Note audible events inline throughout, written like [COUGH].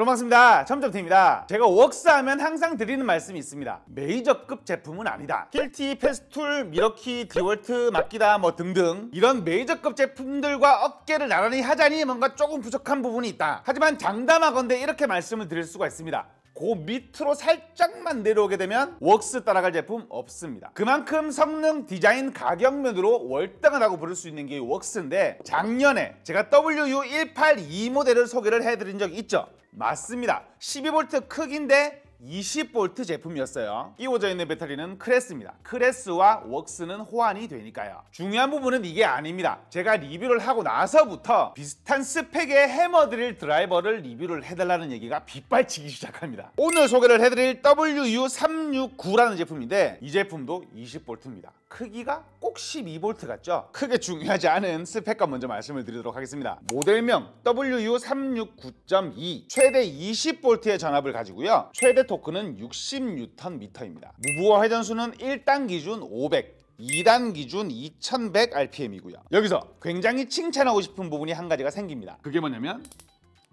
여러분 반갑습니다. 점점팀입니다. 제가 웍스하면 항상 드리는 말씀이 있습니다. 메이저급 제품은 아니다. 힐티, 페스툴, 미러키, 디월트, 마키다 뭐 등등 이런 메이저급 제품들과 어깨를 나란히 하자니 뭔가 조금 부족한 부분이 있다. 하지만 장담하건대 이렇게 말씀을 드릴 수가 있습니다. 그 밑으로 살짝만 내려오게 되면 웍스 따라갈 제품 없습니다. 그만큼 성능, 디자인, 가격면으로 월등하다고 부를 수 있는 게 웍스인데 작년에 제가 WU182 모델을 소개를 해드린 적이 있죠. 맞습니다. 12V 크기인데 20V 제품이었어요. 이오전있 배터리는 크레스입니다. 크레스와 웍스는 호환이 되니까요. 중요한 부분은 이게 아닙니다. 제가 리뷰를 하고 나서부터 비슷한 스펙의 해머드릴 드라이버를 리뷰를 해달라는 얘기가 빗발치기 시작합니다. 오늘 소개를 해드릴 WU369라는 제품인데 이 제품도 20V입니다. 크기가 꼭 12V 같죠? 크게 중요하지 않은 스펙과 먼저 말씀을 드리도록 하겠습니다. 모델명 WU369.2 최대 20V의 전압을 가지고요. 최대 토크는 6 0 n m 입니다 무브와 회전수는 1단 기준 500, 2단 기준 2100rpm이고요. 여기서 굉장히 칭찬하고 싶은 부분이 한 가지가 생깁니다. 그게 뭐냐면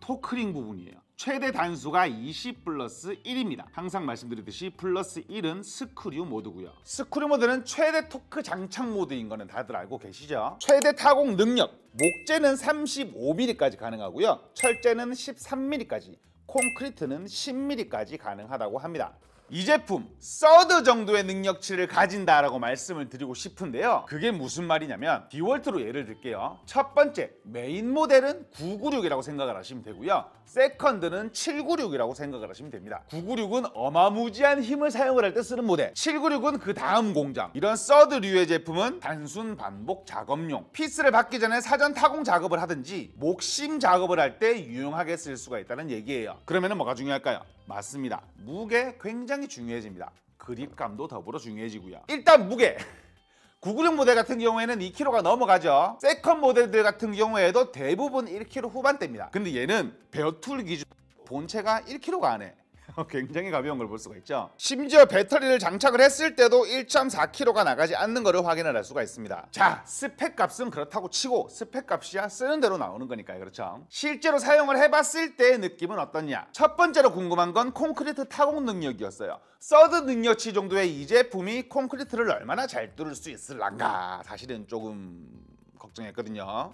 토크링 부분이에요. 최대 단수가 20 플러스 1입니다. 항상 말씀드리듯이 플러스 1은 스크류 모드고요. 스크류 모드는 최대 토크 장착 모드인 거는 다들 알고 계시죠? 최대 타공 능력, 목재는 35mm까지 가능하고요. 철재는 13mm까지, 콘크리트는 10mm까지 가능하다고 합니다. 이 제품 서드 정도의 능력치를 가진다라고 말씀을 드리고 싶은데요. 그게 무슨 말이냐면 디월트로 예를 들게요. 첫 번째 메인 모델은 996이라고 생각을 하시면 되고요. 세컨드는 796이라고 생각을 하시면 됩니다. 996은 어마무지한 힘을 사용을 할 때 쓰는 모델 796은 그 다음 공장 이런 서드류의 제품은 단순 반복 작업용 피스를 받기 전에 사전 타공 작업을 하든지 목심 작업을 할 때 유용하게 쓸 수가 있다는 얘기예요. 그러면 뭐가 중요할까요? 맞습니다. 무게 굉장히 중요해집니다. 그립감도 더불어 중요해지고요. 일단 무게! 996 [LAUGHS] 모델 같은 경우에는 2kg가 넘어가죠. 세컨 모델들 같은 경우에도 대부분 1kg 후반대입니다. 근데 얘는 베어툴 기준 본체가 1kg가 안 해. [LAUGHS] 굉장히 가벼운 걸 볼 수가 있죠. 심지어 배터리를 장착을 했을 때도 1.4kg가 나가지 않는 것을 확인을 할 수가 있습니다. 자, 스펙 값은 그렇다고 치고 스펙 값이야 쓰는 대로 나오는 거니까요. 그렇죠? 실제로 사용을 해봤을 때의 느낌은 어떠냐? 첫 번째로 궁금한 건 콘크리트 타공 능력이었어요. 서드 능력치 정도의 이 제품이 콘크리트를 얼마나 잘 뚫을 수 있을란가 사실은 조금 걱정했거든요.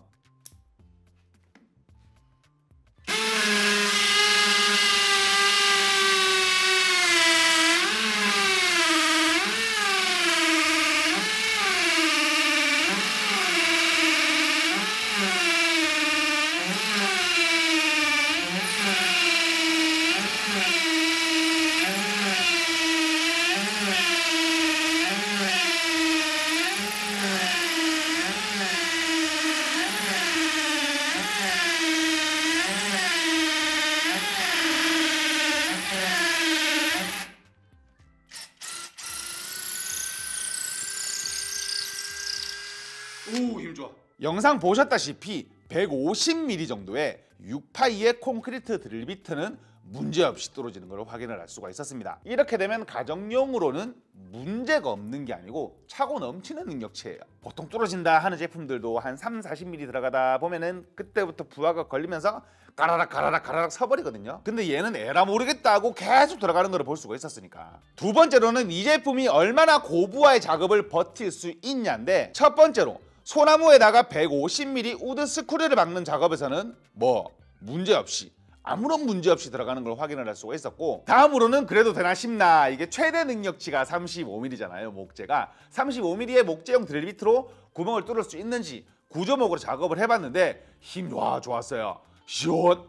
오힘 좋아. 영상 보셨다시피 150mm 정도의 6파이의 콘크리트 드릴 비트는 문제없이 떨어지는 걸 확인을 할 수가 있었습니다. 이렇게 되면 가정용으로는 문제가 없는 게 아니고 차고 넘치는 능력치예요. 보통 떨어진다 하는 제품들도 한 3, 40mm 들어가다 보면은 그때부터 부하가 걸리면서 가라락 가라락 가라락 서버리거든요. 근데 얘는 에라 모르겠다고 계속 들어가는 걸 볼 수가 있었으니까. 두 번째로는 이 제품이 얼마나 고부하의 작업을 버틸 수 있냐인데 첫 번째로 소나무에다가 150mm 우드 스크류를 박는 작업에서는 뭐 문제없이 아무런 문제 없이 들어가는 걸 확인을 할 수가 있었고 다음으로는 그래도 되나 싶나 이게 최대 능력치가 35mm잖아요 목재가 35mm의 목재용 드릴 비트로 구멍을 뚫을 수 있는지 구조목으로 작업을 해봤는데 힘 와 좋았어요 시원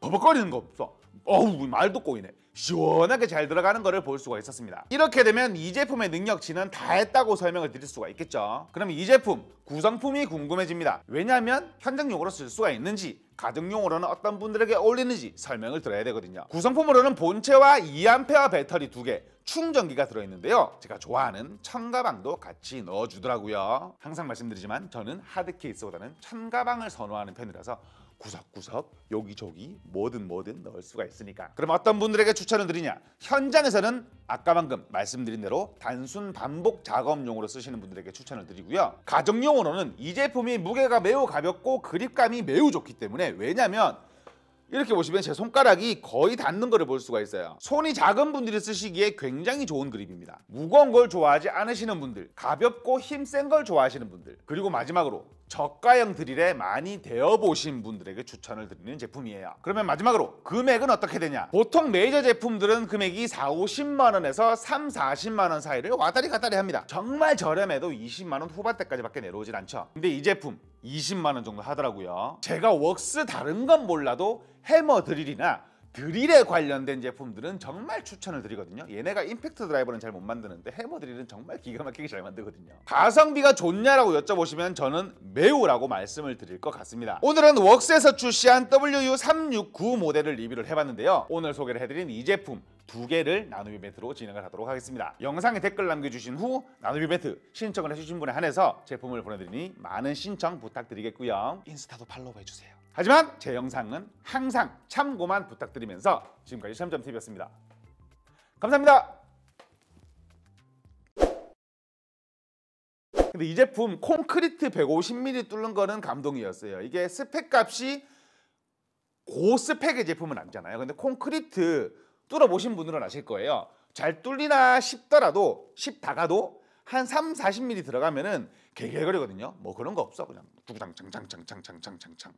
버벅거리는 거 없어 어우 말도 꼬이네 시원하게 잘 들어가는 것을 볼 수가 있었습니다. 이렇게 되면 이 제품의 능력치는 다 했다고 설명을 드릴 수가 있겠죠. 그럼 이 제품 구성품이 궁금해집니다. 왜냐하면 현장용으로 쓸 수가 있는지 가정용으로는 어떤 분들에게 어울리는지 설명을 들어야 되거든요. 구성품으로는 본체와 2A 배터리 두 개 충전기가 들어있는데요. 제가 좋아하는 천가방도 같이 넣어주더라고요. 항상 말씀드리지만 저는 하드 케이스보다는 천가방을 선호하는 편이라서 구석구석 여기저기 뭐든 뭐든 넣을 수가 있으니까 그럼 어떤 분들에게 추천을 드리냐 현장에서는 아까 방금 말씀드린 대로 단순 반복 작업용으로 쓰시는 분들에게 추천을 드리고요 가정용으로는 이 제품이 무게가 매우 가볍고 그립감이 매우 좋기 때문에 왜냐면 이렇게 보시면 제 손가락이 거의 닿는 거를 볼 수가 있어요 손이 작은 분들이 쓰시기에 굉장히 좋은 그립입니다 무거운 걸 좋아하지 않으시는 분들 가볍고 힘 센 걸 좋아하시는 분들 그리고 마지막으로 저가형 드릴에 많이 되어 보신 분들에게 추천을 드리는 제품이에요 그러면 마지막으로 금액은 어떻게 되냐 보통 메이저 제품들은 금액이 4, 50만 원에서 3, 40만 원 사이를 와다리 갔다리 합니다 정말 저렴해도 20만 원 후반대까지 밖에 내려오진 않죠 근데 이 제품 20만 원 정도 하더라고요 제가 웍스 다른 건 몰라도 해머 드릴이나 드릴에 관련된 제품들은 정말 추천을 드리거든요 얘네가 임팩트 드라이버는 잘 못 만드는데 해머 드릴은 정말 기가 막히게 잘 만들거든요 가성비가 좋냐라고 여쭤보시면 저는 매우라고 말씀을 드릴 것 같습니다 오늘은 웍스에서 출시한 WU369 모델을 리뷰를 해봤는데요 오늘 소개를 해드린 이 제품 두 개를 나누비벤트로 진행을 하도록 하겠습니다. 영상에 댓글 남겨주신 후나누비벤트 신청을 해주신 분에 한해서 제품을 보내드리니 많은 신청 부탁드리겠고요. 인스타도 팔로우 해주세요. 하지만 제 영상은 항상 참고만 부탁드리면서 지금까지 참험점 t v 였습니다 감사합니다. 근데 이 제품 콘크리트 150mm 뚫는 거는 감동이었어요. 이게 스펙 값이 고스펙의 제품은 아니잖아요. 근데 콘크리트 뚫어보신 분들은 아실 거예요. 잘 뚫리나 싶더라도 싶다가도 한 3, 40mm 들어가면은 개개거리거든요. 뭐 그런 거 없어. 그냥 두구장장장장장장장장